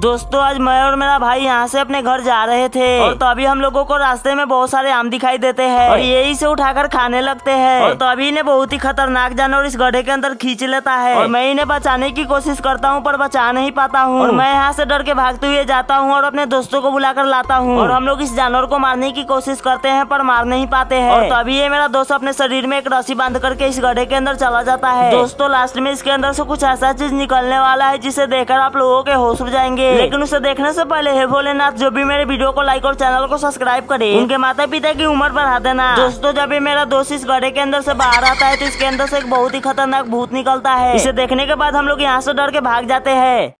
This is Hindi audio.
दोस्तों आज मैं और मेरा भाई यहाँ से अपने घर जा रहे थे और तो अभी हम लोगों को रास्ते में बहुत सारे आम दिखाई देते हैं और यही से उठाकर खाने लगते हैं और तो अभी इन्हें बहुत ही खतरनाक जानवर इस गड्ढे के अंदर खींच लेता है और मैं इन्हें बचाने की कोशिश करता हूँ पर बचा नहीं पाता हूँ और मैं यहाँ से डर के भागते हुए जाता हूँ और अपने दोस्तों को बुलाकर लाता हूँ और हम लोग इस जानवर को मारने की कोशिश करते हैं पर मार नहीं पाते हैं और तो अभी ये मेरा दोस्त अपने शरीर में एक रस्सी बांध करके इस गड्ढे के अंदर चला जाता है दोस्तों लास्ट में इसके अंदर से कुछ ऐसा चीज निकलने वाला है जिसे देखकर आप लोगों के होश उड़ जाएंगे लेकिन उसे देखने से पहले हे भोलेनाथ जो भी मेरे वीडियो को लाइक और चैनल को सब्सक्राइब करे हम्म। उनके माता पिता की उम्र बढ़ा देना दोस्तों जब भी मेरा दोस्त इस गड्ढे के अंदर से बाहर आता है तो इसके अंदर से एक बहुत ही खतरनाक भूत निकलता है इसे देखने के बाद हम लोग यहाँ से डर के भाग जाते हैं